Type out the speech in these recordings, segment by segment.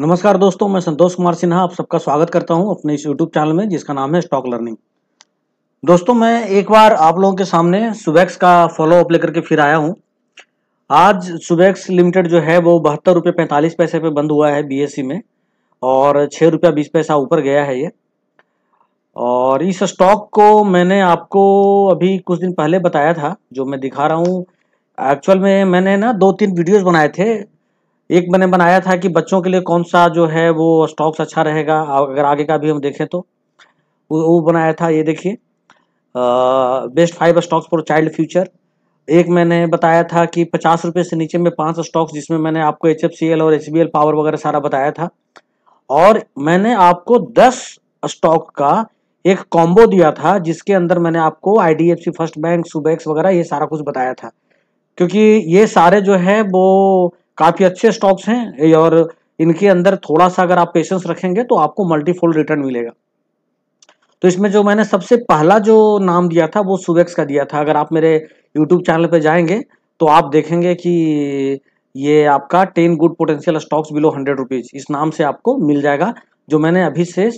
नमस्कार दोस्तों मैं संतोष कुमार सिन्हा आप सबका स्वागत करता हूं अपने इस यूट्यूब चैनल में जिसका नाम है स्टॉक लर्निंग दोस्तों मैं एक बार आप लोगों के सामने सुबैक्स का फॉलो अप लेकर के फिर आया हूं आज सुबैक्स लिमिटेड जो है वो बहत्तर रुपये पैंतालीस पैसे पे बंद हुआ है बी e में और छः रुपया बीस पैसा ऊपर गया है ये और इस स्टॉक को मैंने आपको अभी कुछ दिन पहले बताया था जो मैं दिखा रहा हूँ एक्चुअल में मैंने ना दो तीन वीडियोज बनाए थे एक मैंने बनाया था कि बच्चों के लिए कौन सा जो है वो स्टॉक्स अच्छा रहेगा अगर आगे का भी हम देखें तो वो बनाया था ये देखिए best five stocks for child future एक मैंने बताया था कि पचास रुपये से नीचे में पांच स्टॉक्स जिसमें मैंने आपको एच और एच पावर वगैरह सारा बताया था और मैंने आपको दस स्टॉक का एक कॉम्बो दिया था जिसके अंदर मैंने आपको सी फर्स्ट बैंक सुबैक्स वगैरह ये सारा कुछ बताया था क्योंकि ये सारे जो है वो काफी अच्छे स्टॉक्स हैं और इनके अंदर थोड़ा सा अगर आप पेशेंस रखेंगे तो आपको मल्टीफोल्ड रिटर्न मिलेगा तो इसमें जो मैंने सबसे पहला जो नाम दिया था वो सुवेक्स का दिया था अगर आप मेरे यूट्यूब चैनल पर जाएंगे तो आप देखेंगे कि ये आपका ten good potential stocks below hundred rupees इस नाम से आपको मिल जाएगा जो मैंने अभी से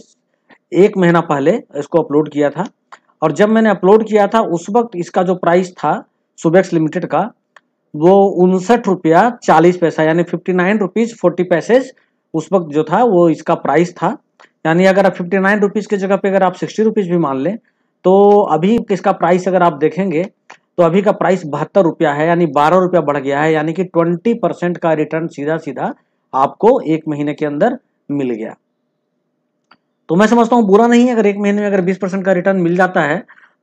एक महीना पहले इसको अपलोड किया था और जब मैंने अपलोड किया था उस वक्त इसका जो प्राइस था सुबेक्स लिमिटेड का वो उनसठ रुपया चालीस पैसा यानी fifty nine rupees forty paises उस वक्त जो था वो इसका प्राइस था यानी अगर आप फिफ्टी नाइन रुपीज़ की जगह पे अगर आप सिक्सटी रुपीज़ भी मान लें तो अभी इसका प्राइस अगर आप देखेंगे तो अभी का प्राइस बहत्तर रुपया है यानी बारह रुपया बढ़ गया है यानी कि ट्वेंटी परसेंट का रिटर्न सीधा सीधा आपको एक महीने के अंदर मिल गया तो मैं समझता हूँ बुरा नहीं है अगर एक महीने में अगर बीस परसेंट का रिटर्न मिल जाता है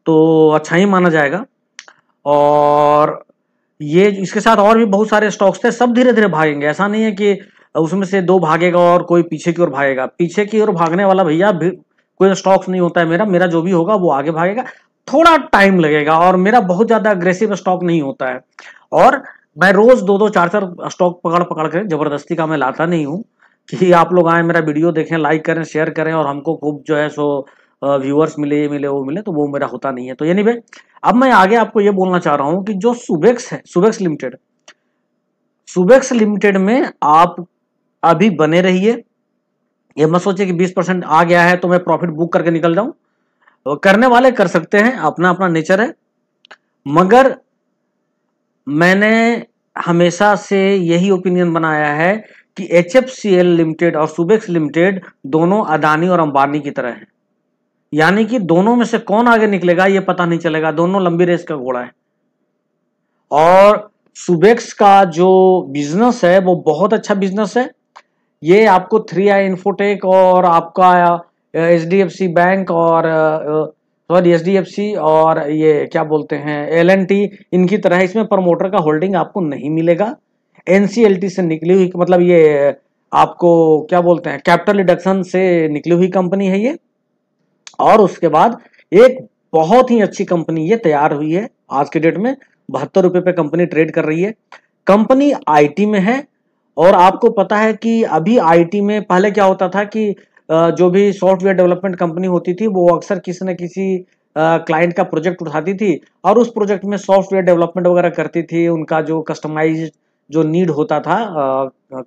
तो अच्छा ही माना जाएगा और ये इसके साथ और भी बहुत सारे स्टॉक्स थे सब धीरे धीरे भागेंगे ऐसा नहीं है कि उसमें से दो भागेगा और कोई पीछे की ओर भागेगा पीछे की ओर भागने वाला भैया कोई स्टॉक्स नहीं होता है मेरा मेरा जो भी होगा वो आगे भागेगा थोड़ा टाइम लगेगा और मेरा बहुत ज्यादा अग्रेसिव स्टॉक नहीं होता है और मैं रोज दो दो चार चार स्टॉक पकड़ पकड़ कर जबरदस्ती का मैं लाता नहीं हूँ कि आप लोग आए मेरा वीडियो देखें लाइक करें शेयर करें और हमको खूब जो है सो व्यूअर्स मिले ये मिले वो मिले तो वो मेरा होता नहीं है तो यानी भाई अब मैं आगे आपको ये बोलना चाह रहा हूँ कि जो सुबेक्स है सुबेक्स लिमिटेड सुबेक्स लिमिटेड में आप अभी बने रहिए ये मत सोचे कि 20 परसेंट आ गया है तो मैं प्रॉफिट बुक करके निकल जाऊं तो करने वाले कर सकते हैं अपना अपना नेचर है मगर मैंने हमेशा से यही ओपिनियन बनाया है कि एच लिमिटेड और सुबेक्स लिमिटेड दोनों अदानी और अंबानी की तरह हैं यानी कि दोनों में से कौन आगे निकलेगा ये पता नहीं चलेगा दोनों लंबी रेस का घोड़ा है और सुबेक्स का जो बिजनेस है वो बहुत अच्छा बिजनेस है ये आपको थ्री आई इन्फोटेक और आपका H D F C bank और sorry H D F C और ये क्या बोलते हैं एल एन टी इनकी तरह इसमें प्रमोटर का होल्डिंग आपको नहीं मिलेगा एन सी एल टी से निकली हुई मतलब ये आपको क्या बोलते हैं कैपिटल रिडक्शन से निकली हुई कंपनी है ये और उसके बाद एक बहुत ही अच्छी कंपनी ये तैयार हुई है आज के डेट में बहत्तर रुपये पे कंपनी ट्रेड कर रही है कंपनी आईटी में है और आपको पता है कि अभी आईटी में पहले क्या होता था कि जो भी सॉफ्टवेयर डेवलपमेंट कंपनी होती थी वो अक्सर किसी न किसी क्लाइंट का प्रोजेक्ट उठाती थी और उस प्रोजेक्ट में सॉफ्टवेयर डेवलपमेंट वगैरह करती थी उनका जो कस्टमाइज जो नीड होता था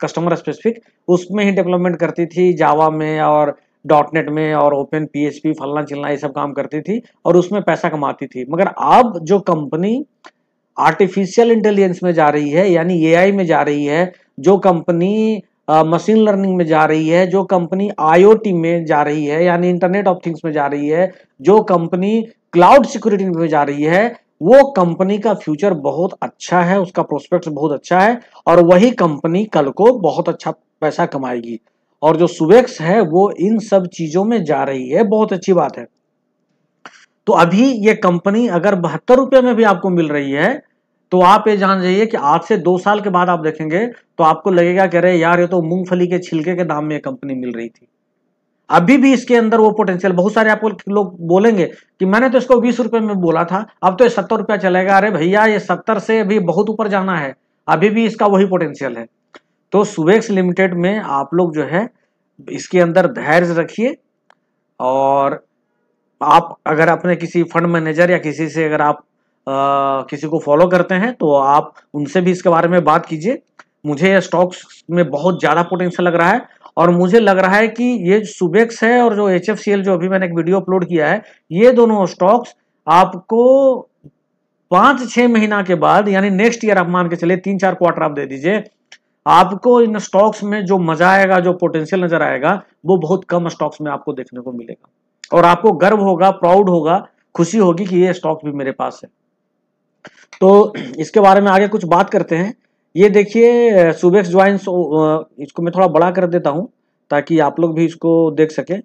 कस्टमर स्पेसिफिक उसमें ही डेवलपमेंट करती थी जावा में और डॉट नेट में और ओपन पीएचपी फलना चिलना ये सब काम करती थी और उसमें पैसा कमाती थी मगर अब जो कंपनी आर्टिफिशियल इंटेलिजेंस में जा रही है यानी एआई में जा रही है जो कंपनी मशीन लर्निंग में जा रही है जो कंपनी आईओटी में जा रही है यानी इंटरनेट ऑफ थिंग्स में जा रही है जो कंपनी क्लाउड सिक्योरिटी में जा रही है वो कंपनी का फ्यूचर बहुत अच्छा है उसका प्रोस्पेक्ट बहुत अच्छा है और वही कंपनी कल को बहुत अच्छा पैसा कमाएगी और जो सुवेक्स है वो इन सब चीजों में जा रही है बहुत अच्छी बात है तो अभी ये कंपनी अगर बहत्तर रुपये में भी आपको मिल रही है तो आप ये जान जाइए कि आज से दो साल के बाद आप देखेंगे तो आपको लगेगा कह रहे यार ये तो मूंगफली के छिलके के दाम में ये कंपनी मिल रही थी अभी भी इसके अंदर वो पोटेंशियल बहुत सारे आपको लोग बोलेंगे कि मैंने तो इसको बीस रुपए में बोला था अब तो ये सत्तर रुपया चलेगा अरे भैया ये सत्तर से अभी बहुत ऊपर जाना है अभी भी इसका वही पोटेंशियल है तो सुबेक्स लिमिटेड में आप लोग जो है इसके अंदर धैर्य रखिए और आप अगर अपने किसी फंड मैनेजर या किसी से अगर आप आ, किसी को फॉलो करते हैं तो आप उनसे भी इसके बारे में बात कीजिए मुझे यह स्टॉक्स में बहुत ज़्यादा पोटेंशियल लग रहा है और मुझे लग रहा है कि ये सुबेक्स है और जो एच जो अभी मैंने एक वीडियो अपलोड किया है ये दोनों स्टॉक्स आपको पाँच छः महीना के बाद यानी नेक्स्ट ईयर आप मान के चले तीन चार क्वार्टर आप दे दीजिए आपको इन स्टॉक्स में जो मजा आएगा जो पोटेंशियल नजर आएगा वो बहुत कम स्टॉक्स में आपको देखने को मिलेगा और आपको गर्व होगा प्राउड होगा खुशी होगी कि ये स्टॉक भी मेरे पास है तो इसके बारे में आगे कुछ बात करते हैं ये देखिए सुबेक्स ज्वाइंस इसको मैं थोड़ा बड़ा कर देता हूँ ताकि आप लोग भी इसको देख सकें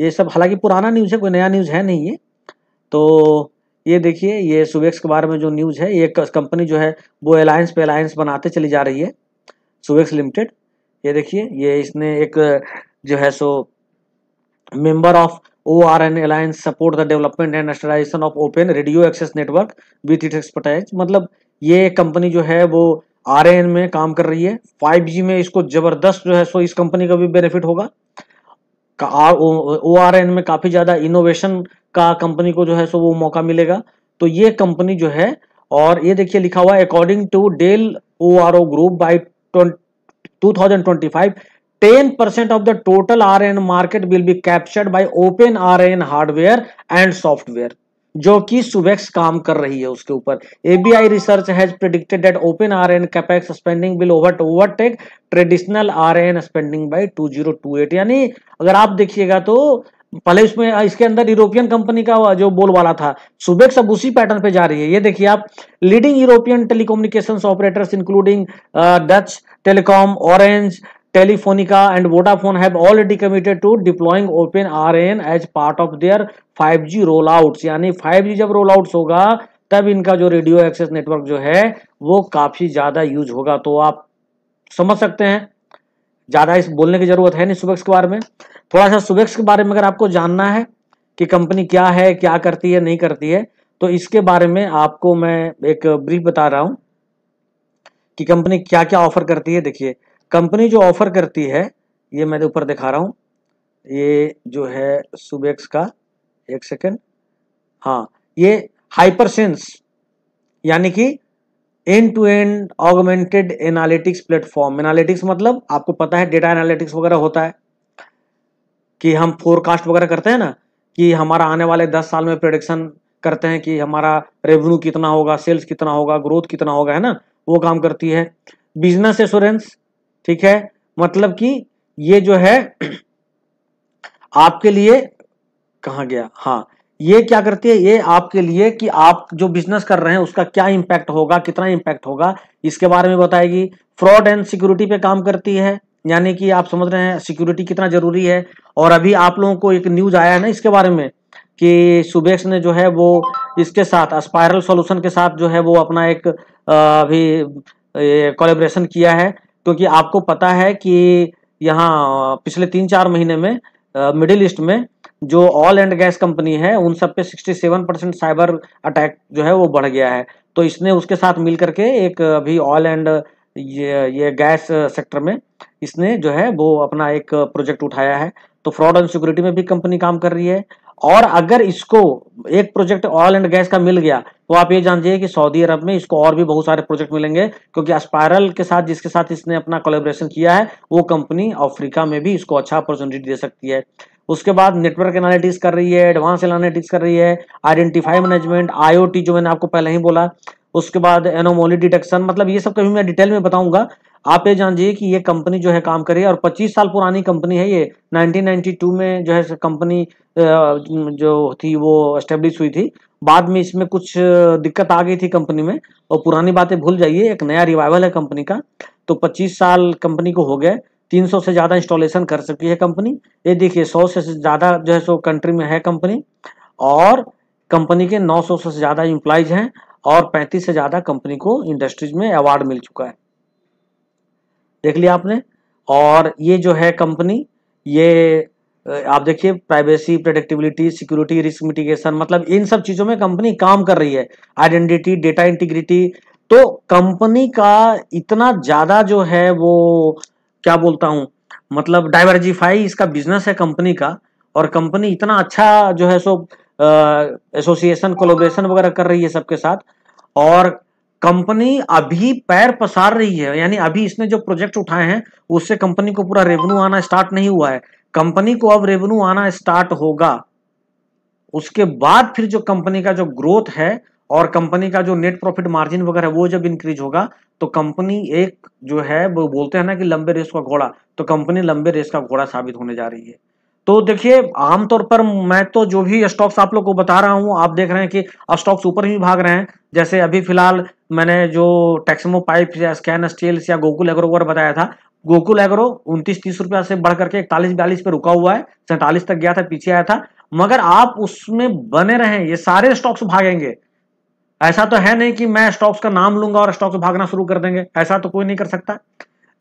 ये सब हालांकि पुराना न्यूज़ है कोई नया न्यूज़ है नहीं ये तो ये देखिए ये सुबेक्स के बारे में जो न्यूज़ है ये कंपनी जो है वो अलायंस पे अलायंस बनाते चली जा रही है सुवेक्स लिमिटेड ये देखिए ये इसने एक जो है सो member of O R N alliance support the development and स्टराइजेशन of open radio access network with it expertise मतलब ये कंपनी जो है वो आर एन में काम कर रही है 5G में इसको जबरदस्त जो है सो इस कंपनी का भी बेनिफिट होगा ओ आर एन में काफी ज्यादा इनोवेशन का कंपनी को जो है सो वो मौका मिलेगा तो ये कंपनी जो है और ये देखिए लिखा हुआ according to Dell O R O group by 2025 the total R N market will be captured by open R N hardware and software जो कि सुबेक्स काम कर रही है उसके ऊपर ABI research has predicted that open R N capex spending will over overtake traditional R N spending by 2028 यानी अगर आप देखिएगा तो पहले इसमें इसके अंदर यूरोपियन कंपनी का जो बोलबाला था सुबेक सब उसी पैटर्न पे जा रही है ये देखिए आप leading European telecommunication operators including Deutsche Telekom Orange Telefonica and Vodafone have already committed to deploying open R N as part of their 5G roll out यानी 5G जब रोल आउट होगा तब इनका जो रेडियो एक्सेस नेटवर्क जो है वो काफी ज्यादा यूज होगा तो आप समझ सकते हैं ज्यादा इस बोलने की जरूरत है नहीं सुबह के बारे में थोड़ा सा सुबेक्स के बारे में अगर आपको जानना है कि कंपनी क्या है क्या करती है नहीं करती है तो इसके बारे में आपको मैं एक ब्रीफ बता रहा हूं कि कंपनी क्या क्या ऑफर करती है देखिए कंपनी जो ऑफर करती है ये मैं ऊपर दिखा रहा हूं ये जो है सुबेक्स का एक सेकेंड हाँ ये हाइपरसेंस यानी कि end to end augmented analytics platform analytics मतलब आपको पता है डेटा एनालिटिक्स वगैरह होता है कि हम फोरकास्ट वगैरह करते हैं ना कि हमारा आने वाले दस साल में प्रोडिक्शन करते हैं कि हमारा रेवेन्यू कितना होगा सेल्स कितना होगा ग्रोथ कितना होगा है ना वो काम करती है बिजनेस एश्योरेंस ठीक है मतलब कि ये जो है आपके लिए कहा गया हाँ ये क्या करती है ये आपके लिए कि आप जो बिजनेस कर रहे हैं उसका क्या इंपैक्ट होगा कितना इम्पैक्ट होगा इसके बारे में बताएगी फ्रॉड एंड सिक्योरिटी पे काम करती है यानी कि आप समझ रहे हैं सिक्योरिटी कितना जरूरी है और अभी आप लोगों को एक न्यूज आया है ना इसके बारे में कि सुबेक्स ने जो है वो इसके साथ स्पायरल सॉल्यूशन के साथ जो है वो अपना एक अभी कोलेब्रेशन किया है क्योंकि आपको पता है कि यहाँ पिछले तीन चार महीने में मिडिल ईस्ट में जो ऑल एंड गैस कंपनी है उन सब पे 67 परसेंट साइबर अटैक जो है वो बढ़ गया है तो इसने उसके साथ मिल करके एक अभी ऑयल एंड ये ये गैस सेक्टर में इसने जो है वो अपना एक प्रोजेक्ट उठाया है तो फ्रॉड एंड सिक्योरिटी में भी कंपनी काम कर रही है और अगर इसको एक प्रोजेक्ट ऑयल एंड गैस का मिल गया तो आप ये जान जाइए कि सऊदी अरब में इसको और भी बहुत सारे प्रोजेक्ट मिलेंगे क्योंकि अस्पायरल के साथ जिसके साथ इसने अपना कोलेब्रेशन किया है वो कंपनी अफ्रीका में भी इसको अच्छा अपॉर्चुनिटी दे सकती है उसके बाद नेटवर्क एनालिटिक्स कर रही है एडवांस एनालिटिक्स कर रही है आइडेंटिफाई मैनेजमेंट आईओटी जो मैंने आपको पहले ही बोला उसके बाद एनोमोली डिटेक्शन मतलब ये सब कभी मैं डिटेल में बताऊंगा आप ये जान जाइए कि ये कंपनी जो है काम करे और 25 साल पुरानी कंपनी है ये 1992 में जो है कंपनी जो थी वो एस्टेब्लिश हुई थी बाद में इसमें कुछ दिक्कत आ गई थी कंपनी में और पुरानी बातें भूल जाइए एक नया रिवाइवल है कंपनी का तो 25 साल कंपनी को हो गए 300 से ज़्यादा इंस्टॉलेशन कर सकती है कंपनी ये देखिए 100 से ज़्यादा जो है सो कंट्री में है कंपनी और कंपनी के 900 से ज़्यादा इम्प्लाइज हैं और 35 से ज़्यादा कंपनी को इंडस्ट्रीज में अवार्ड मिल चुका है देख लिया आपने और ये जो है कंपनी ये आप देखिए privacy productivity security risk mitigation मतलब इन सब चीज़ों में कंपनी काम कर रही है आइडेंटिटी डेटा इंटीग्रिटी तो कंपनी का इतना ज़्यादा जो है वो क्या बोलता हूं मतलब डाइवर्जिफाई इसका बिजनेस है कंपनी का और कंपनी इतना अच्छा जो है सो एसोसिएशन कोलोबरेशन वगैरह कर रही है सबके साथ और कंपनी अभी पैर पसार रही है यानी अभी इसने जो प्रोजेक्ट उठाए हैं उससे कंपनी को पूरा रेवेन्यू आना स्टार्ट नहीं हुआ है कंपनी को अब रेवेन्यू आना स्टार्ट होगा उसके बाद फिर जो कंपनी का जो ग्रोथ है और कंपनी का जो नेट प्रॉफिट मार्जिन वगैरह वो जब इंक्रीज होगा तो कंपनी एक जो है वो बोलते हैं ना कि लंबे रेस का घोड़ा तो कंपनी लंबे रेस का घोड़ा साबित होने जा रही है तो देखिए आमतौर पर मैं तो जो भी स्टॉक्स आप लोग को बता रहा हूँ आप देख रहे हैं कि स्टॉक्स ऊपर ही भाग रहे हैं जैसे अभी फिलहाल मैंने जो टेक्समो पाइप या स्कैन स्टील्स या गोकुल एग्रो वगैरह बताया था गोकुल एग्रो उनतीस तीस रुपया से बढ़ करके इकतालीस बयालीस पे रुका हुआ है सैंतालीस तक गया था पीछे आया था मगर आप उसमें बने रहें ये सारे स्टॉक्स भागेंगे ऐसा तो है नहीं कि मैं स्टॉक्स का नाम लूंगा और स्टॉक्स भागना शुरू कर देंगे ऐसा तो कोई नहीं कर सकता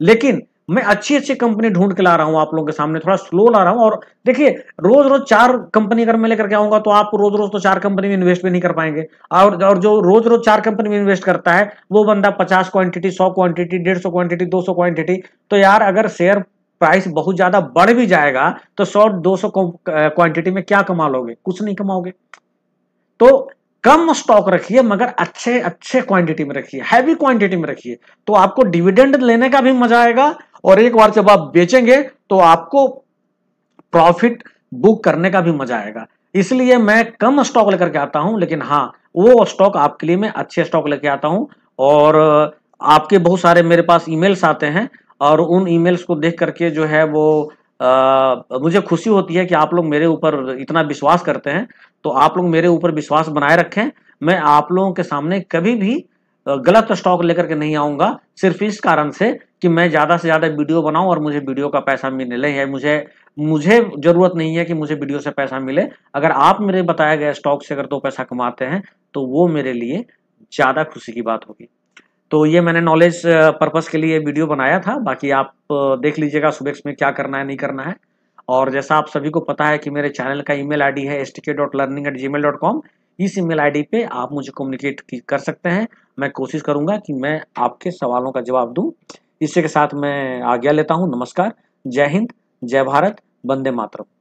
लेकिन मैं अच्छी अच्छी कंपनी ढूंढ के ला रहा हूँ आप लोगों के सामने थोड़ा स्लो ला रहा हूँ और देखिए रोज रोज चार कंपनी अगर मैं लेकर के आऊंगा तो आप रोज रोज तो चार कंपनी में इन्वेस्ट भी नहीं कर पाएंगे और और जो रोज रोज चार कंपनी में इन्वेस्ट करता है वो बंदा पचास क्वांटिटी सौ क्वांटिटी डेढ़ सौ क्वांटिटी दो सौ क्वांटिटी तो यार अगर शेयर प्राइस बहुत ज्यादा बढ़ भी जाएगा तो सौ दो सौ क्वांटिटी में क्या कमा लोगे कुछ नहीं कमाओगे तो कम स्टॉक रखिए मगर अच्छे अच्छे क्वांटिटी में रखिए हैवी क्वांटिटी में रखिए तो आपको डिविडेंड लेने का भी मजा आएगा और एक बार जब आप बेचेंगे तो आपको प्रॉफिट बुक करने का भी मजा आएगा इसलिए मैं कम स्टॉक लेकर के आता हूं लेकिन हाँ वो स्टॉक आपके लिए मैं अच्छे स्टॉक लेके आता हूं और आपके बहुत सारे मेरे पास ईमेल्स आते हैं और उन ईमेल्स को देख करके जो है वो आ, मुझे खुशी होती है कि आप लोग मेरे ऊपर इतना विश्वास करते हैं तो आप लोग मेरे ऊपर विश्वास बनाए रखें मैं आप लोगों के सामने कभी भी गलत स्टॉक लेकर के नहीं आऊंगा सिर्फ इस कारण से कि मैं ज़्यादा से ज़्यादा वीडियो बनाऊं और मुझे वीडियो का पैसा मिले या मुझे मुझे ज़रूरत नहीं है कि मुझे वीडियो से पैसा मिले अगर आप मेरे बताया गया स्टॉक से अगर दो तो पैसा कमाते हैं तो वो मेरे लिए ज़्यादा खुशी की बात होगी तो ये मैंने नॉलेज पर्पज़ के लिए वीडियो बनाया था बाकी आप देख लीजिएगा सुबह में क्या करना है नहीं करना है और जैसा आप सभी को पता है कि मेरे चैनल का ईमेल आईडी है एसटीके के dot learning at gmail dot com इस ईमेल आईडी पे आप मुझे कम्युनिकेट कर सकते हैं मैं कोशिश करूंगा कि मैं आपके सवालों का जवाब दूं इसी के साथ मैं आज्ञा लेता हूँ नमस्कार जय हिंद जय भारत वंदे मातरम